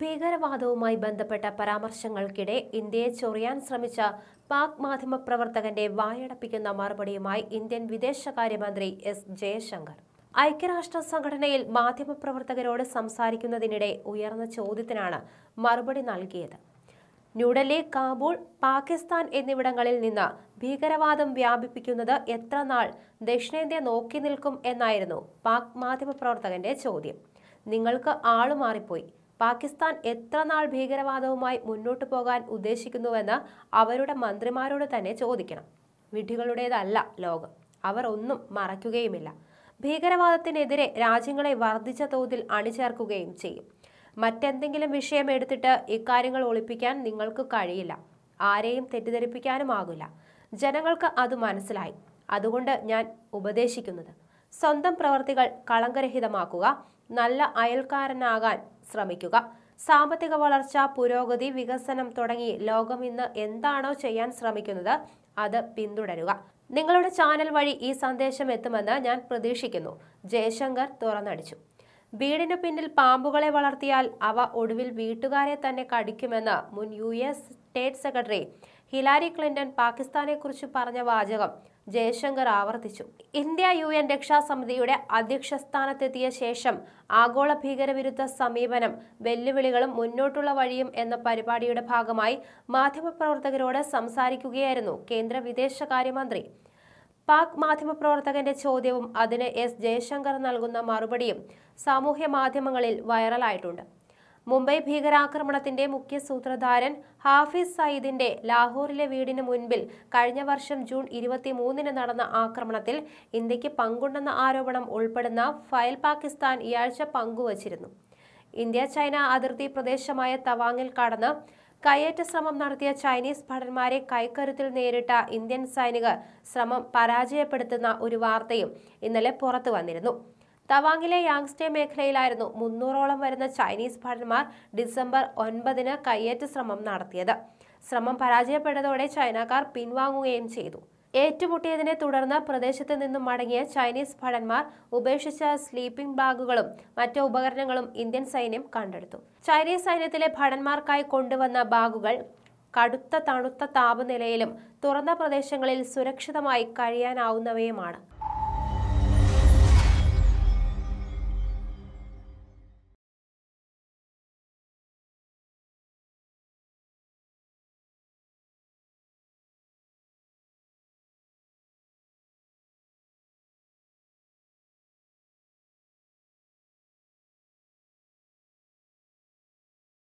ഭീകരവാദവുമായി ബന്ധപ്പെട്ട പരാമർശങ്ങൾക്കിടെ ഇന്ത്യയെ ചൊറിയാൻ ശ്രമിച്ച പാക് മാധ്യമപ്രവർത്തകന്റെ വായടപ്പിക്കുന്ന മറുപടിയുമായി ഇന്ത്യൻ വിദേശകാര്യമന്ത്രി എസ് ജയശങ്കർ ഐക്യരാഷ്ട്ര സംഘടനയിൽ മാധ്യമപ്രവർത്തകരോട് സംസാരിക്കുന്നതിനിടെ ഉയർന്ന ചോദ്യത്തിനാണ് മറുപടി നൽകിയത് ന്യൂഡൽഹി കാബൂൾ പാകിസ്ഥാൻ എന്നിവിടങ്ങളിൽ നിന്ന് ഭീകരവാദം വ്യാപിപ്പിക്കുന്നത് എത്ര നാൾ ദക്ഷിണേന്ത്യ നോക്കി നിൽക്കും എന്നായിരുന്നു പാക് മാധ്യമപ്രവർത്തകന്റെ ചോദ്യം നിങ്ങൾക്ക് ആളുമാറിപ്പോയി പാകിസ്ഥാൻ എത്ര നാൾ ഭീകരവാദവുമായി മുന്നോട്ട് പോകാൻ ഉദ്ദേശിക്കുന്നുവെന്ന് അവരുടെ മന്ത്രിമാരോട് തന്നെ ചോദിക്കണം വിഡ്ഢികളുടേതല്ല ലോകം അവർ ഒന്നും മറയ്ക്കുകയുമില്ല ഭീകരവാദത്തിനെതിരെ രാജ്യങ്ങളെ വർദ്ധിച്ച തോതിൽ അണിചേർക്കുകയും ചെയ്യും മറ്റെന്തെങ്കിലും വിഷയം എടുത്തിട്ട് ഇക്കാര്യങ്ങൾ ഒളിപ്പിക്കാൻ നിങ്ങൾക്ക് കഴിയില്ല ആരെയും ആകില്ല ജനങ്ങൾക്ക് അത് മനസ്സിലായി അതുകൊണ്ട് ഞാൻ ഉപദേശിക്കുന്നത് സ്വന്തം പ്രവർത്തികൾ കളങ്കരഹിതമാക്കുക നല്ല അയൽക്കാരനാകാൻ ശ്രമിക്കുക സാമ്പത്തിക വളർച്ച പുരോഗതി വികസനം തുടങ്ങി ലോകം ഇന്ന് എന്താണോ ചെയ്യാൻ ശ്രമിക്കുന്നത് അത് പിന്തുടരുക നിങ്ങളുടെ ചാനൽ വഴി ഈ സന്ദേശം എത്തുമെന്ന് ഞാൻ പ്രതീക്ഷിക്കുന്നു ജയശങ്കർ തുറന്നടിച്ചു വീടിനു പിന്നിൽ പാമ്പുകളെ വളർത്തിയാൽ അവ ഒടുവിൽ വീട്ടുകാരെ തന്നെ കടിക്കുമെന്ന് മുൻ U S state secretary Hillary Clinton പാകിസ്ഥാനെക്കുറിച്ച് പറഞ്ഞ വാചകം ജയശങ്കർ ആവർത്തിച്ചു ഇന്ത്യ യു എൻ രക്ഷാസമിതിയുടെ അധ്യക്ഷ സ്ഥാനത്തെത്തിയ ശേഷം ആഗോള ഭീകരവിരുദ്ധ സമീപനം വെല്ലുവിളികളും മുന്നോട്ടുള്ള വഴിയും എന്ന പരിപാടിയുടെ ഭാഗമായി മാധ്യമപ്രവർത്തകരോട് സംസാരിക്കുകയായിരുന്നു കേന്ദ്ര വിദേശകാര്യമന്ത്രി പാക് മാധ്യമപ്രവർത്തകന്റെ ചോദ്യവും അതിന് എസ് ജയശങ്കർ നൽകുന്ന മറുപടിയും സാമൂഹ്യ മാധ്യമങ്ങളിൽ വൈറലായിട്ടുണ്ട് മുംബൈ ഭീകരാക്രമണത്തിന്റെ മുഖ്യ സൂത്രധാരൻ ഹാഫിസ് സയ്യിദിന്റെ ലാഹോറിലെ വീടിന് മുൻപിൽ കഴിഞ്ഞ വർഷം ജൂൺ ഇരുപത്തിമൂന്നിന് നടന്ന ആക്രമണത്തിൽ ഇന്ത്യക്ക് പങ്കുണ്ടെന്ന ആരോപണം ഉൾപ്പെടുന്ന ഫയൽ പാകിസ്ഥാൻ ഇയാഴ്ച പങ്കുവച്ചിരുന്നു ഇന്ത്യ ചൈന അതിർത്തി പ്രദേശമായ തവാങ്ങിൽ കടന്ന് കയ്യേറ്റ ശ്രമം നടത്തിയ ചൈനീസ് ഭടന്മാരെ കൈക്കരുത്തിൽ നേരിട്ട ഇന്ത്യൻ സൈനികർ ശ്രമം പരാജയപ്പെടുത്തുന്ന ഒരു വാർത്തയും ഇന്നലെ പുറത്തു വന്നിരുന്നു തവാങ്ങിലെ യാങ്സ്റ്റേ മേഖലയിലായിരുന്നു മുന്നൂറോളം വരുന്ന ചൈനീസ് ഭടന്മാർ ഡിസംബർ ഒൻപതിന് കയ്യേറ്റ ശ്രമം നടത്തിയത് ശ്രമം പരാജയപ്പെട്ടതോടെ ചൈനക്കാർ പിൻവാങ്ങുകയും ചെയ്തു ഏറ്റുമുട്ടിയതിനെ തുടർന്ന് പ്രദേശത്ത് നിന്നും മടങ്ങിയ ചൈനീസ് ഭടന്മാർ ഉപേക്ഷിച്ച സ്ലീപ്പിംഗ് ബാഗുകളും മറ്റു ഉപകരണങ്ങളും ഇന്ത്യൻ സൈന്യം കണ്ടെടുത്തു ചൈനീസ് സൈന്യത്തിലെ ഭടന്മാർക്കായി കൊണ്ടുവന്ന ബാഗുകൾ കടുത്ത തണുത്ത താപനിലയിലും തുറന്ന പ്രദേശങ്ങളിൽ സുരക്ഷിതമായി കഴിയാനാവുന്നവയുമാണ്